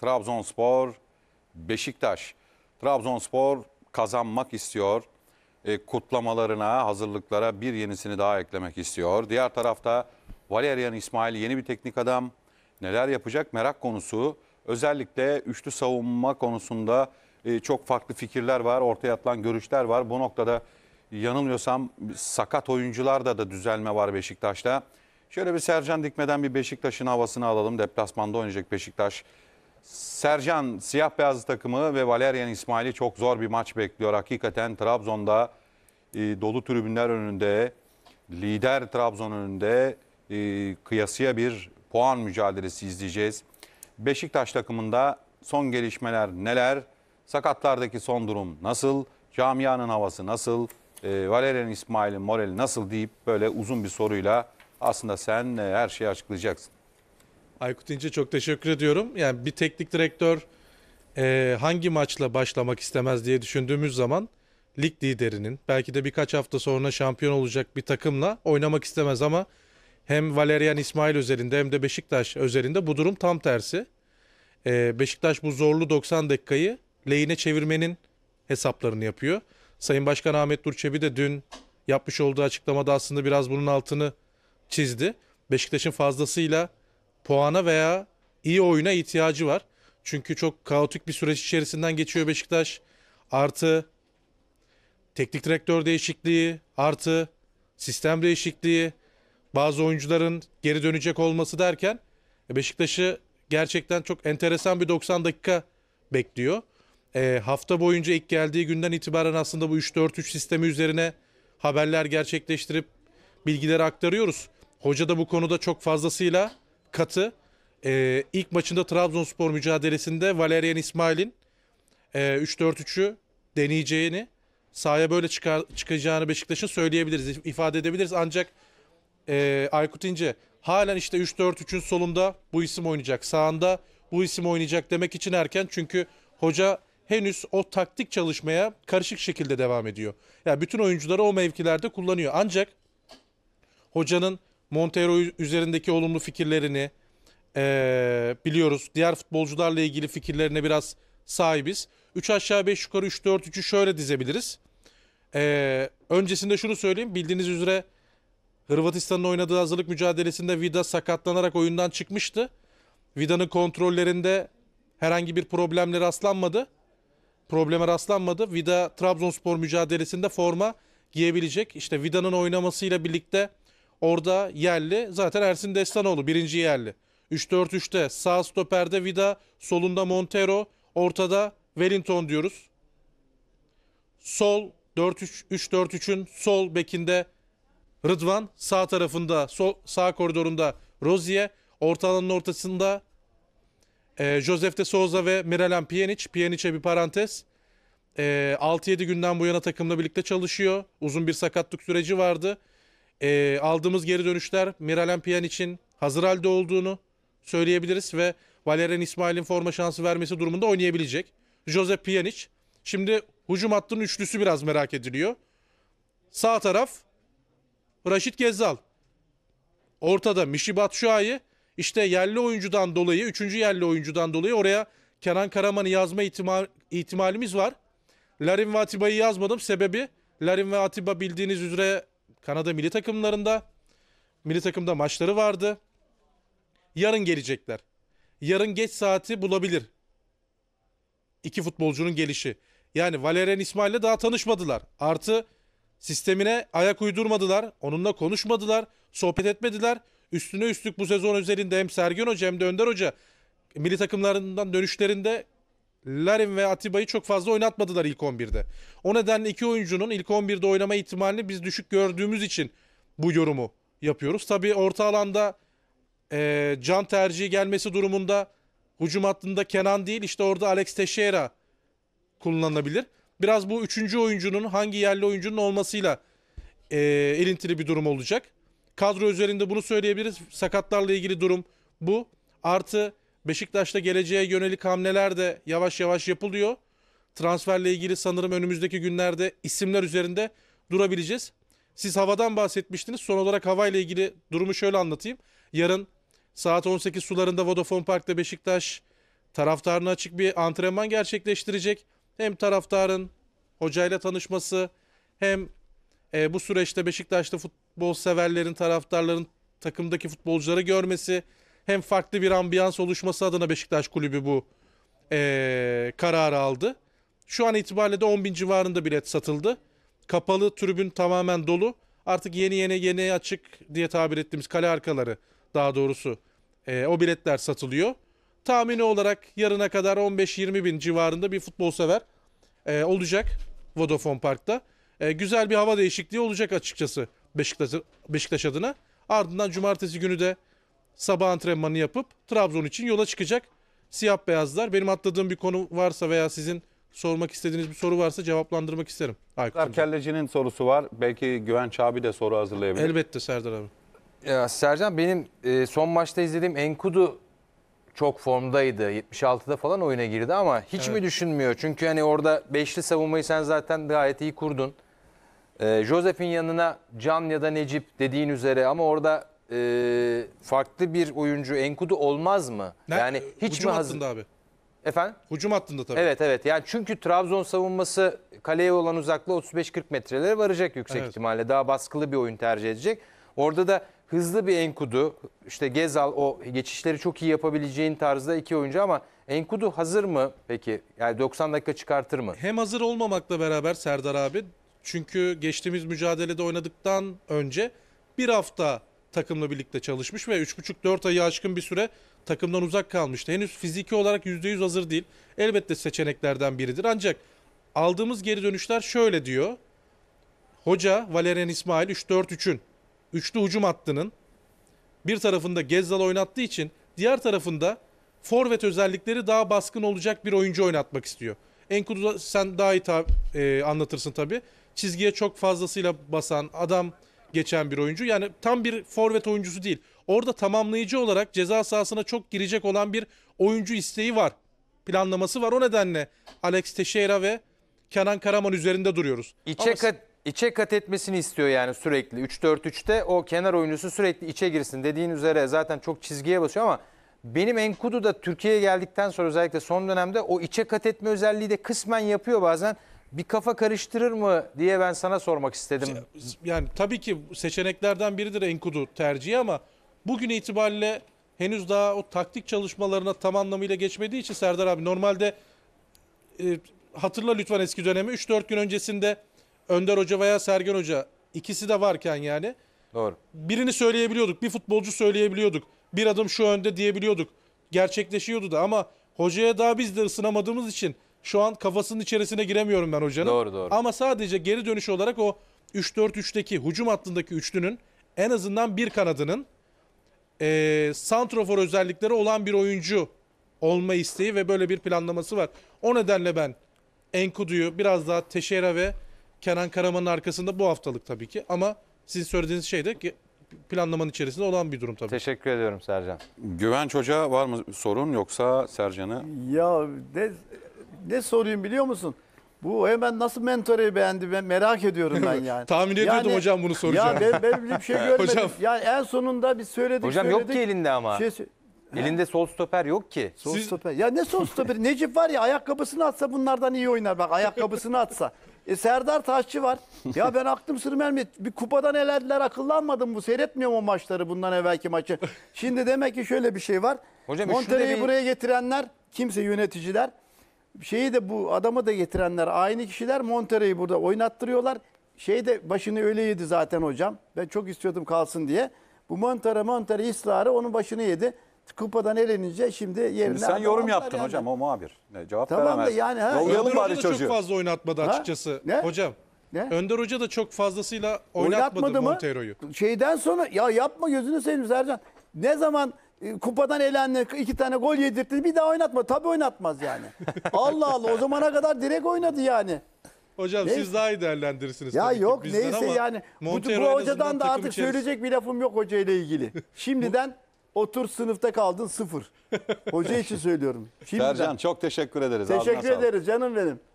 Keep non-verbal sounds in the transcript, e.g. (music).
Trabzonspor, Beşiktaş. Trabzonspor kazanmak istiyor. E, kutlamalarına, hazırlıklara bir yenisini daha eklemek istiyor. Diğer tarafta Valerian İsmail yeni bir teknik adam. Neler yapacak merak konusu. Özellikle üçlü savunma konusunda e, çok farklı fikirler var, ortaya atılan görüşler var. Bu noktada yanılmıyorsam sakat oyuncularda da düzelme var Beşiktaş'ta. Şöyle bir Sercan Dikme'den bir Beşiktaş'ın havasını alalım. Deplasmanda oynayacak Beşiktaş. Sercan siyah Beyaz takımı ve Valerian İsmail'i çok zor bir maç bekliyor. Hakikaten Trabzon'da e, dolu tribünler önünde, lider Trabzon önünde e, kıyasıya bir puan mücadelesi izleyeceğiz. Beşiktaş takımında son gelişmeler neler? Sakatlardaki son durum nasıl? Camianın havası nasıl? E, Valerian İsmail'in morali nasıl deyip böyle uzun bir soruyla aslında sen e, her şeyi açıklayacaksın. Aykut İnce çok teşekkür ediyorum. Yani bir teknik direktör e, hangi maçla başlamak istemez diye düşündüğümüz zaman lig liderinin belki de birkaç hafta sonra şampiyon olacak bir takımla oynamak istemez ama hem Valerian İsmail üzerinde hem de Beşiktaş üzerinde bu durum tam tersi. E, Beşiktaş bu zorlu 90 dakikayı lehine çevirmenin hesaplarını yapıyor. Sayın Başkan Ahmet Durçebi de dün yapmış olduğu açıklamada aslında biraz bunun altını çizdi. Beşiktaş'ın fazlasıyla puana veya iyi oyuna ihtiyacı var. Çünkü çok kaotik bir süreç içerisinden geçiyor Beşiktaş. Artı teknik direktör değişikliği, artı sistem değişikliği, bazı oyuncuların geri dönecek olması derken e, Beşiktaş'ı gerçekten çok enteresan bir 90 dakika bekliyor. E, hafta boyunca ilk geldiği günden itibaren aslında bu 3-4-3 sistemi üzerine haberler gerçekleştirip bilgileri aktarıyoruz. Hoca da bu konuda çok fazlasıyla katı. E, ilk maçında Trabzonspor mücadelesinde Valerian İsmail'in e, 3-4-3'ü deneyeceğini sahaya böyle çıkar, çıkacağını Beşiktaş'ın söyleyebiliriz, ifade edebiliriz. Ancak e, Aykut İnce halen işte 3-4-3'ün solunda bu isim oynayacak, sağında bu isim oynayacak demek için erken. Çünkü hoca henüz o taktik çalışmaya karışık şekilde devam ediyor. Yani bütün oyuncuları o mevkilerde kullanıyor. Ancak hocanın Montero üzerindeki olumlu fikirlerini e, biliyoruz. Diğer futbolcularla ilgili fikirlerine biraz sahibiz. 3 aşağı 5 yukarı 3-4-3'ü şöyle dizebiliriz. E, öncesinde şunu söyleyeyim. Bildiğiniz üzere Hırvatistan'ın oynadığı hazırlık mücadelesinde Vida sakatlanarak oyundan çıkmıştı. Vida'nın kontrollerinde herhangi bir problemle rastlanmadı. Probleme rastlanmadı. Vida Trabzonspor mücadelesinde forma giyebilecek. İşte Vida'nın oynamasıyla birlikte Orada yerli zaten Ersin Destanoğlu birinci yerli. 3-4-3'te sağ stoperde Vida, solunda Montero, ortada Wellington diyoruz. Sol 4-3-3-4-3'ün sol bekinde Rıdvan, sağ tarafında sol, sağ koridorunda Rozier, orta alanın ortasında e, Josef de Souza ve Miralem Pjanic. Pjanic'e bir parantez. E, 6-7 günden bu yana takımla birlikte çalışıyor. Uzun bir sakatlık süreci vardı e, aldığımız geri dönüşler Miralem Piyan için hazır halde olduğunu söyleyebiliriz ve Valerian İsmail'in forma şansı vermesi durumunda oynayabilecek. Josep Pjanic. Şimdi hücum hattının üçlüsü biraz merak ediliyor. Sağ taraf Raşit Gezzal. Ortada Mişi Batshuayi. işte yerli oyuncudan dolayı, üçüncü yerli oyuncudan dolayı oraya Kenan Karaman'ı yazma ihtimal, ihtimalimiz var. Larin ve Atiba'yı yazmadım. Sebebi Larin ve Atiba bildiğiniz üzere Kanada milli takımlarında milli takımda maçları vardı. Yarın gelecekler. Yarın geç saati bulabilir. İki futbolcunun gelişi. Yani Valerian İsmail'le daha tanışmadılar. Artı sistemine ayak uydurmadılar. Onunla konuşmadılar. Sohbet etmediler. Üstüne üstlük bu sezon üzerinde hem Sergen Hoca hem de Önder Hoca milli takımlarından dönüşlerinde Larin ve Atiba'yı çok fazla oynatmadılar ilk 11'de. O nedenle iki oyuncunun ilk 11'de oynama ihtimalini biz düşük gördüğümüz için bu yorumu yapıyoruz. Tabi orta alanda e, can tercihi gelmesi durumunda hücum hattında Kenan değil işte orada Alex Teixeira kullanılabilir. Biraz bu üçüncü oyuncunun hangi yerli oyuncunun olmasıyla e, elintili bir durum olacak. Kadro üzerinde bunu söyleyebiliriz. Sakatlarla ilgili durum bu. Artı Beşiktaş'ta geleceğe yönelik hamleler de yavaş yavaş yapılıyor. Transferle ilgili sanırım önümüzdeki günlerde isimler üzerinde durabileceğiz. Siz havadan bahsetmiştiniz. Son olarak havayla ilgili durumu şöyle anlatayım. Yarın saat 18 sularında Vodafone Park'ta Beşiktaş taraftarına açık bir antrenman gerçekleştirecek. Hem taraftarın hocayla tanışması hem e, bu süreçte Beşiktaş'ta futbol severlerin, taraftarların takımdaki futbolcuları görmesi hem farklı bir ambiyans oluşması adına Beşiktaş kulübü bu ee, kararı aldı. Şu an itibariyle de 10 bin civarında bilet satıldı. Kapalı tribün tamamen dolu. Artık yeni yeni yeni açık diye tabir ettiğimiz kale arkaları daha doğrusu e, o biletler satılıyor. Tahmini olarak yarına kadar 15-20 bin civarında bir futbol sever e, olacak Vodafone Park'ta. E, güzel bir hava değişikliği olacak açıkçası Beşiktaş, Beşiktaş adına. Ardından cumartesi günü de sabah antrenmanı yapıp Trabzon için yola çıkacak siyah beyazlar. Benim atladığım bir konu varsa veya sizin sormak istediğiniz bir soru varsa cevaplandırmak isterim. Aykut'cum. Kellecinin sorusu var. Belki Güvenç abi de soru hazırlayabilir. Elbette Serdar abi. Ya Sercan benim e, son maçta izlediğim Enkudu çok formdaydı. 76'da falan oyuna girdi ama hiç evet. mi düşünmüyor? Çünkü hani orada beşli savunmayı sen zaten gayet iyi kurdun. E, Josef'in yanına Can ya da Necip dediğin üzere ama orada e, farklı bir oyuncu Enkudu olmaz mı? Ne? Yani e, hiç Hücum mi hazır? hattında abi. Efendim? hucum hattında tabii. Evet evet. Yani çünkü Trabzon savunması kaleye olan uzaklığı 35-40 metrelere varacak yüksek Evet. ihtimalle. Daha baskılı bir oyun tercih edecek. Orada da hızlı bir Enkudu, işte Gezal o geçişleri çok iyi yapabileceğin tarzda iki oyuncu ama Enkudu hazır mı peki? Yani 90 dakika çıkartır mı? Hem hazır olmamakla beraber Serdar abi çünkü geçtiğimiz mücadelede oynadıktan önce bir hafta takımla birlikte çalışmış ve 3,5-4 ayı aşkın bir süre takımdan uzak kalmıştı. Henüz fiziki olarak %100 hazır değil. Elbette seçeneklerden biridir. Ancak aldığımız geri dönüşler şöyle diyor. Hoca Valerian İsmail 3-4-3'ün üçlü hücum hattının bir tarafında Gezzal oynattığı için diğer tarafında forvet özellikleri daha baskın olacak bir oyuncu oynatmak istiyor. Enkudu sen daha iyi ta- e, anlatırsın tabii. Çizgiye çok fazlasıyla basan adam geçen bir oyuncu. Yani tam bir forvet oyuncusu değil. Orada tamamlayıcı olarak ceza sahasına çok girecek olan bir oyuncu isteği var. Planlaması var. O nedenle Alex Teixeira ve Kenan Karaman üzerinde duruyoruz. İçe, Ama... kat, içe kat etmesini istiyor yani sürekli. 3-4-3'te o kenar oyuncusu sürekli içe girsin. Dediğin üzere zaten çok çizgiye basıyor ama benim Enkudu da Türkiye'ye geldikten sonra özellikle son dönemde o içe kat etme özelliği de kısmen yapıyor bazen bir kafa karıştırır mı diye ben sana sormak istedim. Yani tabii ki seçeneklerden biridir Enkudu tercihi ama bugün itibariyle henüz daha o taktik çalışmalarına tam anlamıyla geçmediği için Serdar abi normalde e, hatırla lütfen eski dönemi 3-4 gün öncesinde Önder Hoca veya Sergen Hoca ikisi de varken yani Doğru. birini söyleyebiliyorduk bir futbolcu söyleyebiliyorduk bir adım şu önde diyebiliyorduk gerçekleşiyordu da ama hocaya daha biz de ısınamadığımız için şu an kafasının içerisine giremiyorum ben hocanın. Doğru doğru. Ama sadece geri dönüş olarak o 3-4-3'teki hücum hattındaki üçlünün en azından bir kanadının e, santrofor özellikleri olan bir oyuncu olma isteği ve böyle bir planlaması var. O nedenle ben Enkudu'yu biraz daha Teşera ve Kenan Karaman'ın arkasında bu haftalık tabii ki ama sizin söylediğiniz şey de planlamanın içerisinde olan bir durum tabii. Teşekkür ediyorum Sercan. Güvenç Hoca var mı sorun yoksa Sercan'ı? Ya de ne sorayım biliyor musun? Bu hemen nasıl mentoreyi beğendi ben merak ediyorum ben (laughs) yani. Tahmin ediyordum yani, hocam bunu soracağım. Ya ben, ben bir şey (laughs) görmedim. hocam. Yani en sonunda biz söyledik Hocam söyledik. yok ki elinde ama. Şey, (laughs) Elinde sol stoper yok ki. Sol Siz... stoper. Ya ne sol stoper? Necip var ya ayakkabısını atsa bunlardan iyi oynar bak ayakkabısını atsa. E Serdar Taşçı var. Ya ben aklım sırrım ermiyor. Bir kupadan elerdiler akıllanmadım bu. Seyretmiyorum o maçları bundan evvelki maçı. Şimdi demek ki şöyle bir şey var. Hocam Monterrey'i buraya getirenler kimse yöneticiler şeyi de bu adamı da getirenler aynı kişiler Monterey'i burada oynattırıyorlar. Şey de başını öyle yedi zaten hocam. Ben çok istiyordum kalsın diye. Bu Montere Montere ısrarı onun başını yedi. Kupadan elenince şimdi yerine... Şimdi sen yorum yaptın yani. hocam o muhabir. Ne, cevap tamam veremez. Da yani, ha. Yollayalım bari çocuğu. çok fazla oynatmadı açıkçası. Ha? Ne? Hocam ne? Önder Hoca da çok fazlasıyla oynatmadı, oynatmadı Montero'yu. Şeyden sonra ya yapma gözünü seveyim Sercan. Ne zaman ee, kupadan elendi iki tane gol yedirtti. Bir daha oynatma. tabi oynatmaz yani. (laughs) Allah Allah o zamana kadar direkt oynadı yani. Hocam Neyse. siz daha iyi değerlendirirsiniz. Ya tabii yok ki neyse ama yani. Bu, bu hocadan da artık içerisinde- söyleyecek bir lafım yok hoca ile ilgili. (laughs) Şimdiden otur sınıfta kaldın sıfır. (laughs) Hoca için söylüyorum. Şimdiden. Sercan çok teşekkür ederiz. Teşekkür ederiz canım benim.